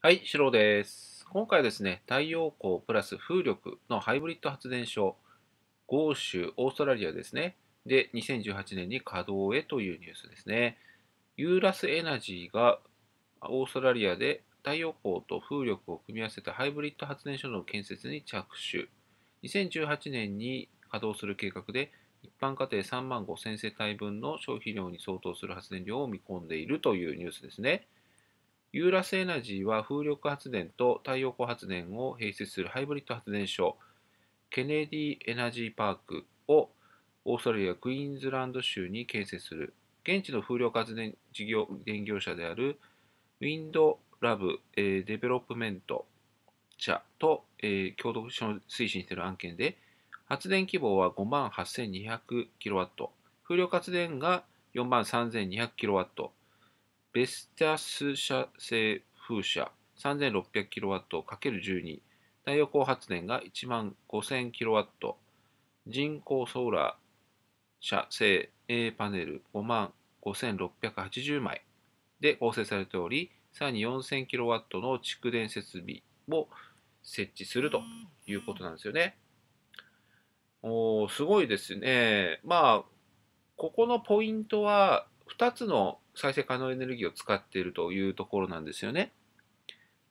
はい、シロです。今回ですね、太陽光プラス風力のハイブリッド発電所、豪州、オーストラリアですね。で、2018年に稼働へというニュースですね。ユーラスエナジーがオーストラリアで太陽光と風力を組み合わせたハイブリッド発電所の建設に着手。2018年に稼働する計画で、一般家庭3万5000世帯分の消費量に相当する発電量を見込んでいるというニュースですね。ユーラスエナジーは風力発電と太陽光発電を併設するハイブリッド発電所ケネディエナジーパークをオーストラリア・クイーンズランド州に建設する現地の風力発電事業電業者であるウィンドラブ、えー、デベロップメント社と、えー、共同推進している案件で発電規模は5万 8200kW 風力発電が4万 3200kW ベスタス社製風車 3600kW×12 太陽光発電が1万 5000kW 人工ソーラー社製 A パネル5万5680枚で構成されておりさらに 4000kW の蓄電設備を設置するということなんですよね。おすごいですね。まあここのポイントは2つの再生可能エネルギーを使っているというところなんですよね。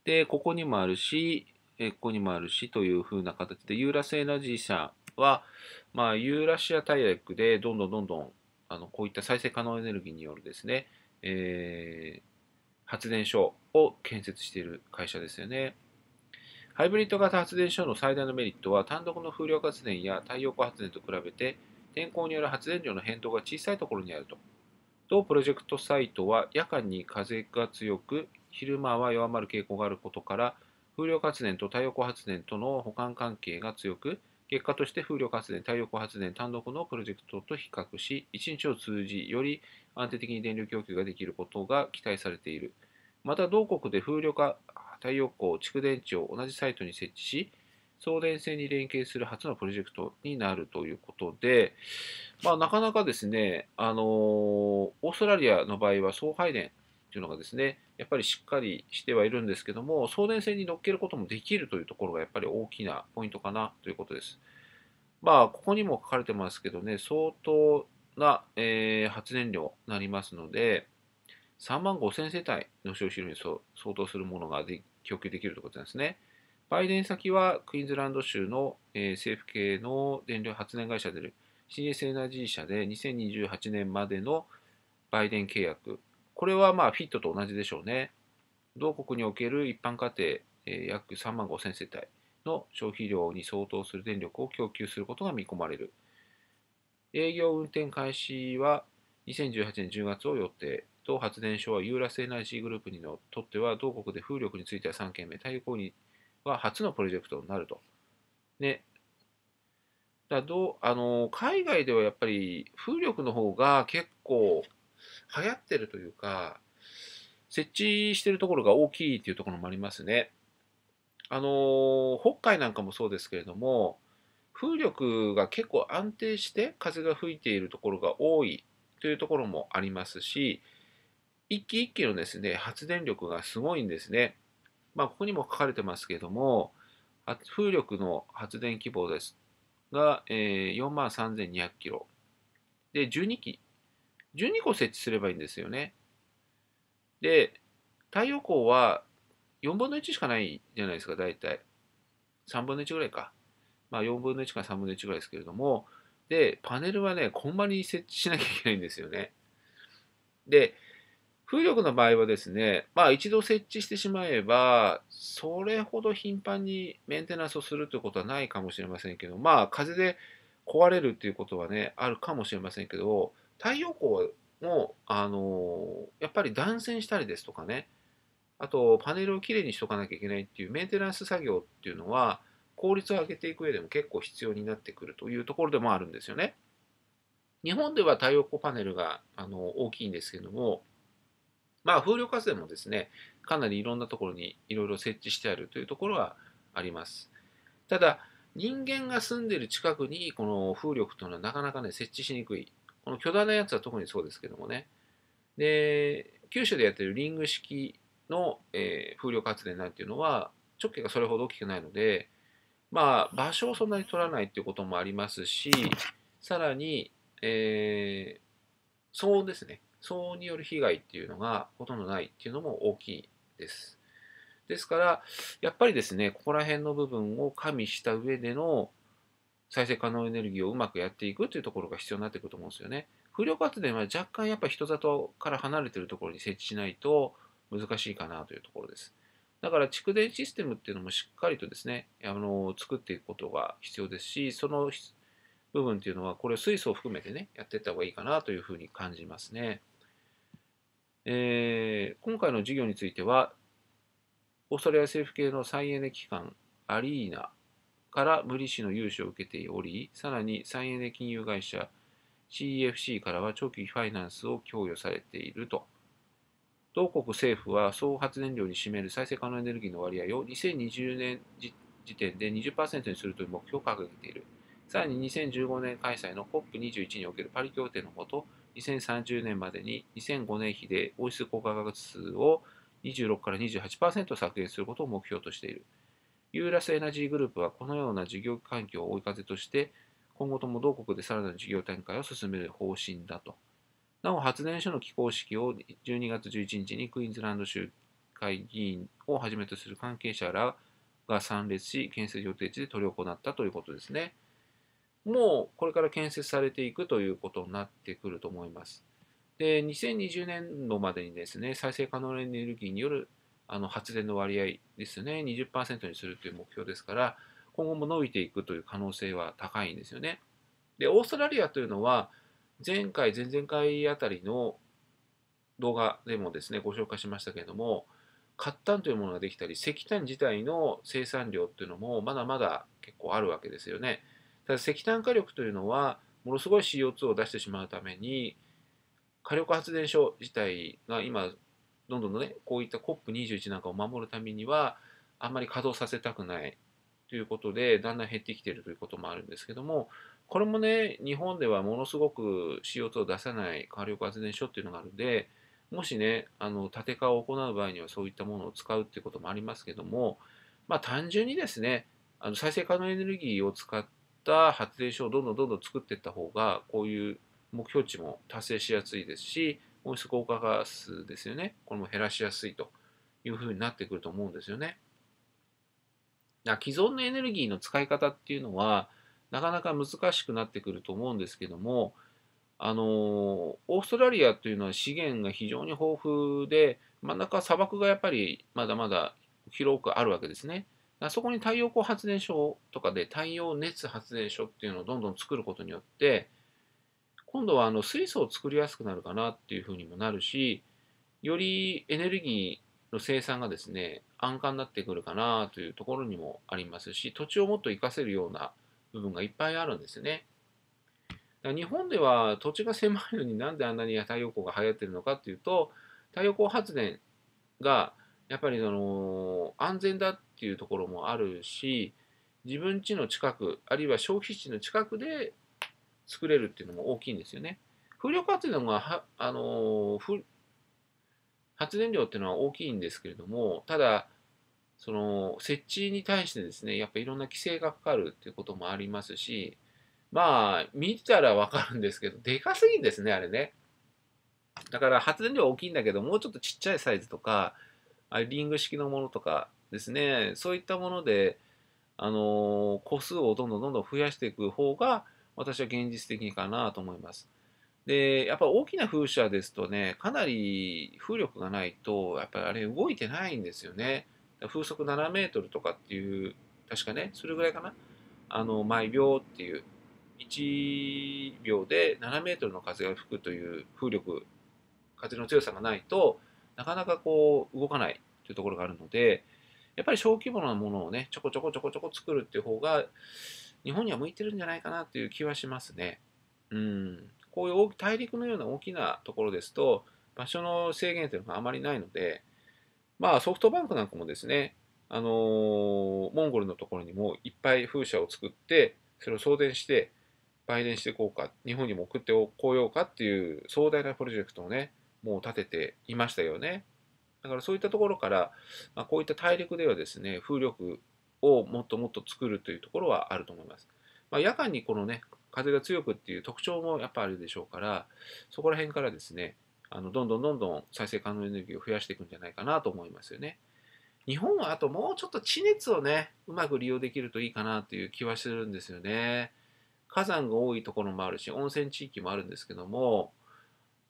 で、ここにもあるし、ここにもあるしというふうな形で、ユーラスエナジー社は、まあ、ユーラシア大陸でどんどんどんどんあのこういった再生可能エネルギーによるですね、えー、発電所を建設している会社ですよね。ハイブリッド型発電所の最大のメリットは、単独の風力発電や太陽光発電と比べて、天候による発電量の変動が小さいところにあると同プロジェクトサイトは夜間に風が強く、昼間は弱まる傾向があることから、風力発電と太陽光発電との補完関係が強く、結果として風力発電、太陽光発電単独のプロジェクトと比較し、1日を通じより安定的に電力供給ができることが期待されている。また、同国で風力、太陽光、蓄電池を同じサイトに設置し、送電線に連携する初のプロジェクトになるということで、まあ、なかなかですね、あのー、オーストラリアの場合は送配電というのがですね、やっぱりしっかりしてはいるんですけども、送電線に乗っけることもできるというところがやっぱり大きなポイントかなということです。まあ、ここにも書かれてますけどね、相当な、えー、発電量になりますので、3万5000世帯の消費量に相当するものが供給できるということなんですね。バイデン先はクイーンズランド州の、え政府系の電力発電会社である CS エナジー社で2028年までのバイデン契約。これはまあフィットと同じでしょうね。同国における一般家庭、え約3万5000世帯の消費量に相当する電力を供給することが見込まれる。営業運転開始は2018年10月を予定。同発電所はユーラスエナジーグループにとっては同国で風力については3件目、太陽光にが初のプロジェクトになると。ね。だどあの海外ではやっぱり風力の方が結構流行ってるというか、設置してるところが大きいっていうところもありますね。あの北海なんかもそうですけれども、風力が結構安定して風が吹いているところが多いというところもありますし、一気一気のですね、発電力がすごいんですね。まあ、ここにも書かれてますけれども、風力の発電規模ですが、え4万3200キロ。で、12基。12個設置すればいいんですよね。で、太陽光は4分の1しかないじゃないですか、大体。3分の1ぐらいか。まあ、4分の1か3分の1ぐらいですけれども、で、パネルはね、こんまり設置しなきゃいけないんですよね。で、風力の場合はですね、まあ一度設置してしまえば、それほど頻繁にメンテナンスをするということはないかもしれませんけど、まあ風で壊れるっていうことはね、あるかもしれませんけど、太陽光も、あのやっぱり断線したりですとかね、あとパネルをきれいにしとかなきゃいけないっていうメンテナンス作業っていうのは、効率を上げていく上でも結構必要になってくるというところでもあるんですよね。日本では太陽光パネルがあの大きいんですけども、まあ、風力発電もですね、かなりいろんなところにいろいろ設置してあるというところはあります。ただ、人間が住んでいる近くにこの風力というのはなかなかね、設置しにくい。この巨大なやつは特にそうですけどもね。で、九州でやってるリング式の、えー、風力発電なんていうのは、直径がそれほど大きくないので、まあ、場所をそんなに取らないっていうこともありますし、さらに、えー、騒音ですね。騒音による被害っていうのがほとんどないっていうのも大きいです。ですから、やっぱりですね、ここら辺の部分を加味した上での再生可能エネルギーをうまくやっていくというところが必要になってくると思うんですよね。風力発電は若干やっぱ人里から離れてるところに設置しないと難しいかなというところです。だから蓄電システムっていうのもしっかりとですね、あの作っていくことが必要ですし、その部分っていうのは、これ水素を含めてね、やっていった方がいいかなというふうに感じますね。えー、今回の授業については、オーストラリア政府系の再エネ機関、アリーナから無利子の融資を受けており、さらに再エネ金融会社 CEFC からは長期ファイナンスを供与されていると。同国政府は総発電量に占める再生可能エネルギーの割合を2020年時点で20%にするという目標を掲げている。さらに2015年開催の COP21 におけるパリ協定のもと、2030年までに2005年比で温室効果ガスを26から28%削減することを目標としている。ユーラスエナジーグループはこのような事業環境を追い風として、今後とも同国でさらなる事業展開を進める方針だと。なお、発電所の起工式を12月11日にクイーンズランド州会議員をはじめとする関係者らが参列し、建設予定地で執り行ったということですね。もうこれから建設されていくということになってくると思います。で、2020年度までにですね、再生可能エネルギーによるあの発電の割合ですね、20%にするという目標ですから、今後も伸びていくという可能性は高いんですよね。で、オーストラリアというのは、前回、前々回あたりの動画でもですね、ご紹介しましたけれども、活炭というものができたり、石炭自体の生産量っていうのもまだまだ結構あるわけですよね。だ石炭火力というのはものすごい CO2 を出してしまうために火力発電所自体が今どんどんねこういった COP21 なんかを守るためにはあんまり稼働させたくないということでだんだん減ってきているということもあるんですけどもこれもね日本ではものすごく CO2 を出さない火力発電所っていうのがあるんでもしねあの建て替えを行う場合にはそういったものを使うっていうこともありますけどもまあ単純にですねあの再生可能エネルギーを使っった発電所をどんどんどんどん作っていった方がこういう目標値も達成しやすいですし温室効果ガスですよねこれも減らしやすいというふうになってくると思うんですよね。だ既存のエネルギーの使い方っていうのはなかなか難しくなってくると思うんですけどもあのオーストラリアというのは資源が非常に豊富で真ん中砂漠がやっぱりまだまだ広くあるわけですね。あそこに太陽光発電所とかで太陽熱発電所っていうのをどんどん作ることによって今度はあの水素を作りやすくなるかなっていうふうにもなるしよりエネルギーの生産がですね安価になってくるかなというところにもありますし土地をもっと活かせるような部分がいっぱいあるんですよね。日本では土地が狭いのになんであんなに太陽光が流行ってるのかっていうと太陽光発電がやっぱりその安全だっていうところもあるし自分家の近くあるいは消費地の近くで作れるっていうのも大きいんですよね。風力発電はあの発電量っていうのは大きいんですけれどもただその設置に対してですねやっぱいろんな規制がかかるっていうこともありますしまあ見たらわかるんですけどでかすぎんですねあれねだから発電量大きいんだけどもうちょっとちっちゃいサイズとかあリング式のものとかですね、そういったもので、あのー、個数をどんどんどんどん増やしていく方が、私は現実的かなと思います。で、やっぱ大きな風車ですとね、かなり風力がないと、やっぱりあれ動いてないんですよね。風速7メートルとかっていう、確かね、それぐらいかな。あの、毎秒っていう、1秒で7メートルの風が吹くという風力、風の強さがないと、なかなかこう動かないというところがあるので、やっぱり小規模なものをね、ちょこちょこちょこちょこ作るっていう方が、日本には向いてるんじゃないかなという気はしますね。うん。こういう大陸のような大きなところですと、場所の制限というのがあまりないので、まあソフトバンクなんかもですね、あのー、モンゴルのところにもいっぱい風車を作って、それを送電して、売電していこうか、日本にも送っておこうようかっていう壮大なプロジェクトをね、もう立てていましたよね。だからそういったところから、まあ、こういった大陸ではですね、風力をもっともっと作るというところはあると思います。まあ、夜間にこのね、風が強くっていう特徴もやっぱあるでしょうから、そこら辺からですね、あのどんどんどんどん再生可能エネルギーを増やしていくんじゃないかなと思いますよね。日本はあともうちょっと地熱をね、うまく利用できるといいかなという気はするんですよね。火山が多いところもあるし、温泉地域もあるんですけども、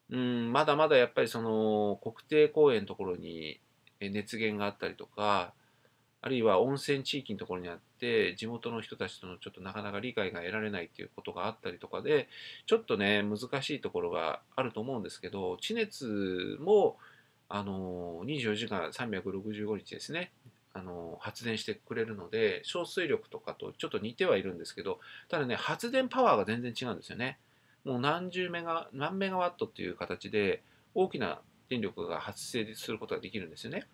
うん、まだまだやっぱりその国定公園のところに熱源があったりとか、あるいは温泉地域のところにあって、地元の人たちとのちょっとなかなか理解が得られないっていうことがあったりとかで、ちょっとね、難しいところがあると思うんですけど、地熱も、あの、24時間365日ですね、あの、発電してくれるので、小水力とかとちょっと似てはいるんですけど、ただね、発電パワーが全然違うんですよね。もう何十メガ、何メガワットという形で大きな電力が発生することができるんですよね。だか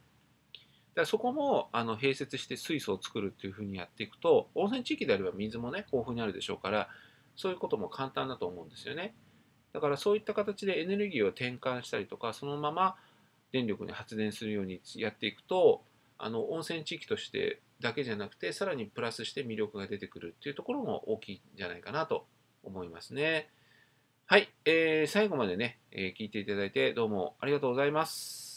らそこもあの併設して水素を作るっていうふうにやっていくと、温泉地域であれば水もね、豊富にあるでしょうから、そういうことも簡単だと思うんですよね。だからそういった形でエネルギーを転換したりとか、そのまま電力に発電するようにやっていくと、あの温泉地域としてだけじゃなくて、さらにプラスして魅力が出てくるっていうところも大きいんじゃないかなと思いますね。はい、えー、最後までね、えー、聞いていただいてどうもありがとうございます。